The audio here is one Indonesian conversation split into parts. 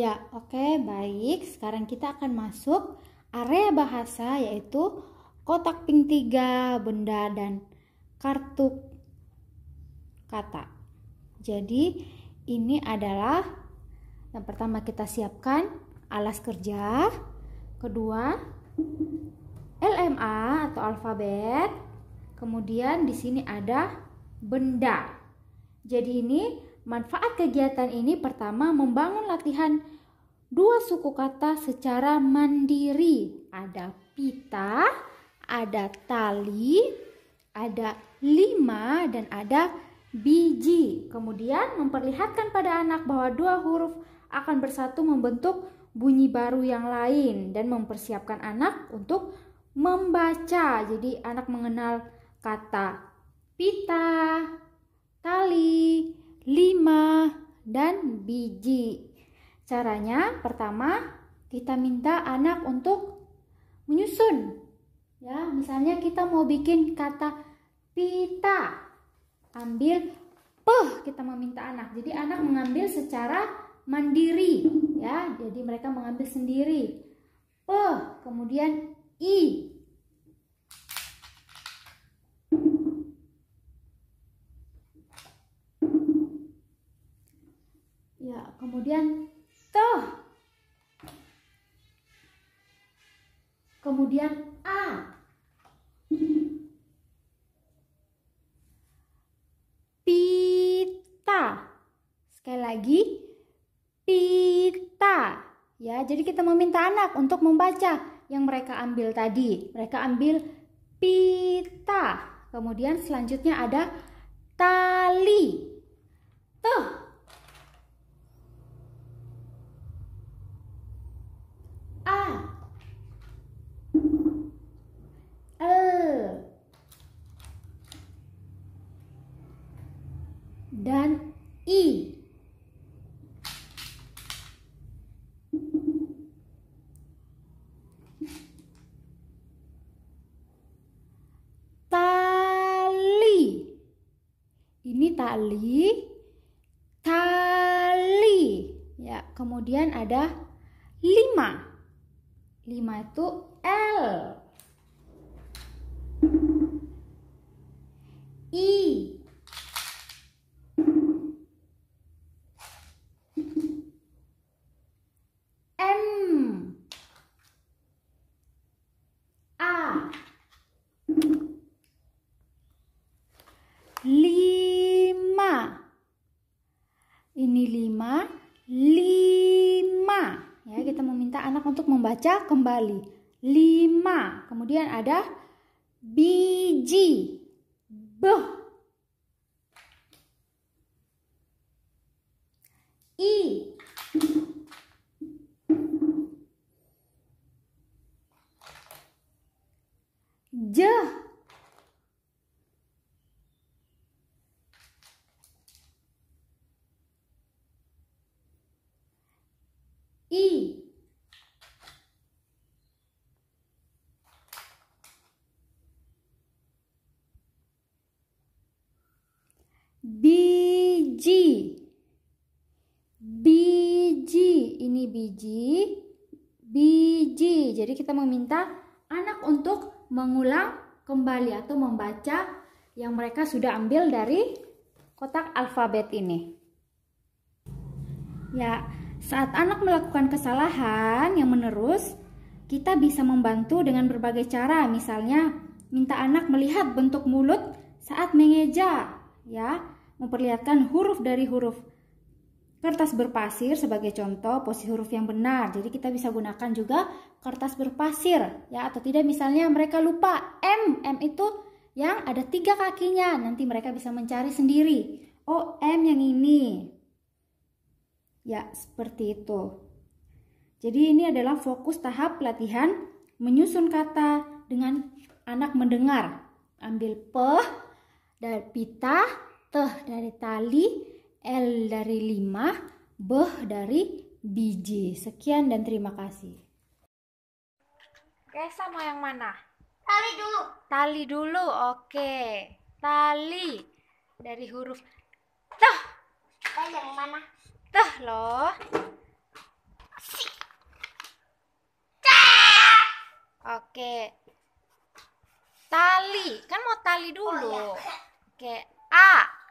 Ya, oke, okay, baik. Sekarang kita akan masuk area bahasa yaitu kotak pink 3, benda dan kartu kata. Jadi, ini adalah yang pertama kita siapkan alas kerja, kedua LMA atau alfabet, kemudian di sini ada benda. Jadi ini manfaat kegiatan ini pertama membangun latihan dua suku kata secara mandiri. Ada pita, ada tali, ada lima, dan ada biji. Kemudian memperlihatkan pada anak bahwa dua huruf akan bersatu membentuk bunyi baru yang lain dan mempersiapkan anak untuk membaca. Jadi anak mengenal kata pita, tali, lima, dan biji. Caranya pertama kita minta anak untuk menyusun. Ya, misalnya kita mau bikin kata pita. Ambil peh kita meminta anak. Jadi anak mengambil secara mandiri ya. Jadi mereka mengambil sendiri. Peh, kemudian i. Ya, kemudian Tuh. Kemudian A. Pita. Sekali lagi, pita. Ya, jadi kita meminta anak untuk membaca yang mereka ambil tadi. Mereka ambil pita. Kemudian selanjutnya ada tali. Tuh, Tali, tali. ya kemudian ada lima lima itu L I M A Li anak-anak untuk membaca kembali. Lima. Kemudian ada biji. Beh. biji biji ini biji biji jadi kita meminta anak untuk mengulang kembali atau membaca yang mereka sudah ambil dari kotak alfabet ini ya saat anak melakukan kesalahan yang menerus kita bisa membantu dengan berbagai cara misalnya minta anak melihat bentuk mulut saat mengeja ya memperlihatkan huruf dari huruf kertas berpasir sebagai contoh posisi huruf yang benar. Jadi kita bisa gunakan juga kertas berpasir ya atau tidak misalnya mereka lupa M. M itu yang ada tiga kakinya. Nanti mereka bisa mencari sendiri. Oh M yang ini. Ya seperti itu. Jadi ini adalah fokus tahap pelatihan menyusun kata dengan anak mendengar. Ambil peh dan pita T dari tali, L dari lima, B dari biji. Sekian dan terima kasih. Oke, sama yang mana? Tali dulu. Tali dulu, oke. Tali dari huruf T. T yang mana? T loh. Oke. Tali, kan mau tali dulu. Oh, iya. Oke, A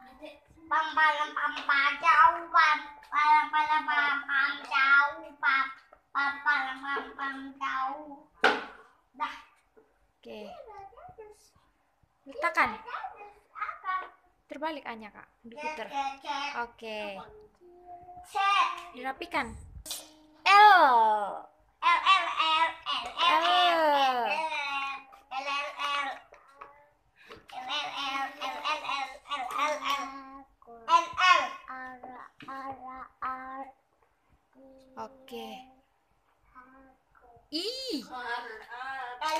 pam pam pam L L pam pam pam L pam L pam pam L L L L L oke letakkan terbalik L kak diputer oke dirapikan L L L L L L L Oke. I. I.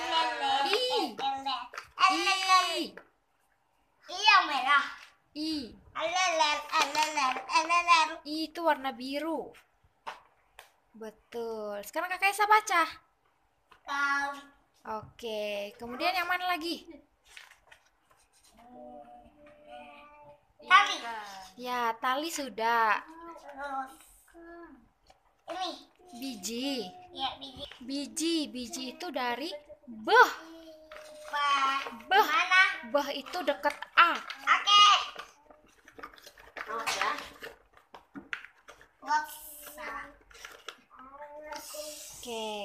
I. I yang merah. I. I itu warna biru. Betul. Sekarang kakak Esa baca. Oke. Kemudian yang mana lagi? Tali. Ya, tali sudah ini biji ya biji biji biji itu dari beh beh beh mana beh itu dekat a oke okay. oh, ya. Oke. Okay.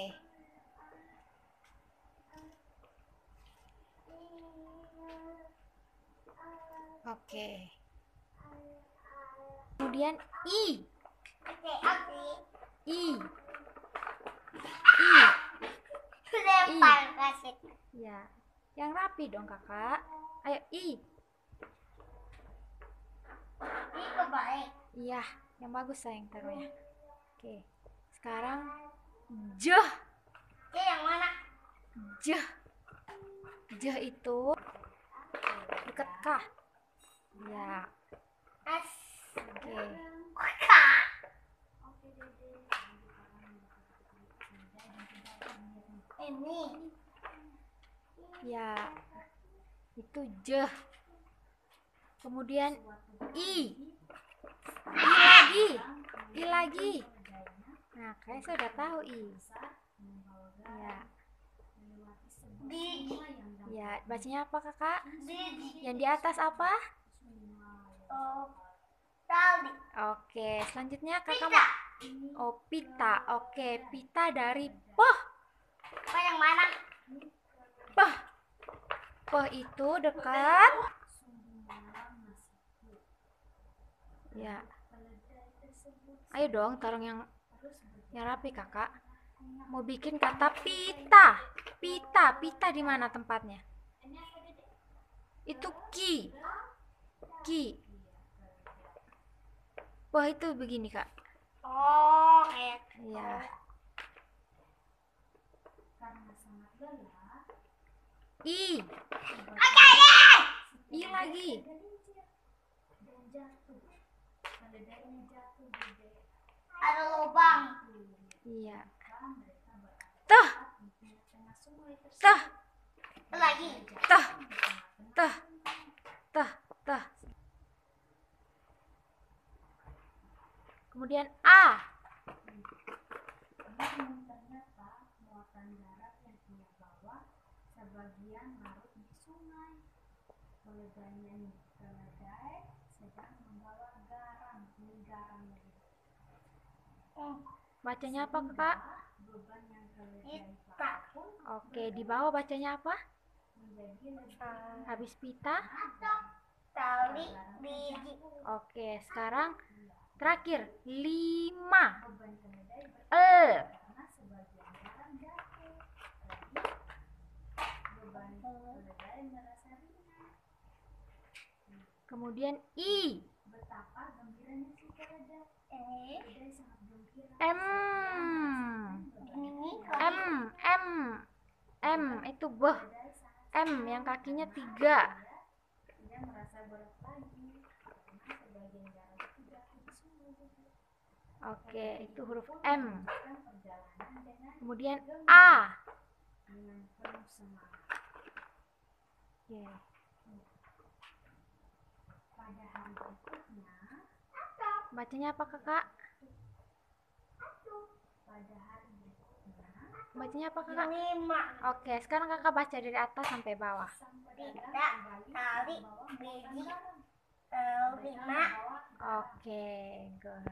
Oke. Okay. Kemudian i. Oke, okay, oke. Okay. I. I. Lempar kasetnya. Ya. Yang rapi dong, Kakak. Ayo I. I kebaik. Iya, yang bagus sayang taruh ya Oke. Sekarang J. J yang mana? J. J itu dekat K. Ya. S. Oke. Okay. K. ini ya itu je kemudian i i lagi i lagi nah kayak saya udah tahu i ya di ya bacanya apa kakak di. yang di atas apa tali oke selanjutnya kakak pita. oh pita oke pita dari poh Pak yang mana? Pah. Pah itu dekat. Ya. Ayo dong, tarung yang yang rapi kakak. Mau bikin kata pita. Pita, pita di mana tempatnya? Itu ki. Ki. Wah itu begini kak. Oh, kayak. Iya. I. Oke, ya. I lagi. Ada lubang. Iya. Tuh. Tuh. Lagi. Tuh. Tuh. Tuh. Tuh. Kemudian A papan darat yang ia bawa sebagian larut di sungai. Keledainya keledai sedang membawa garam menggaram Oh, bacanya apa kak? Beban yang keledai Oke, di bawah bacanya apa? Ah, habis pita? Tali biji. Oke, sekarang iya. terakhir lima. E. Kemudian I. E. M. M. M. M itu buah M yang kakinya tiga. Oke, itu huruf M. Kemudian A. Pada hari berikutnya Bacanya apa kakak? Padahal berikutnya Bacanya apa kakak? Lima. Oke, sekarang kakak baca dari atas sampai bawah. Tidak kali lima. Oke, good.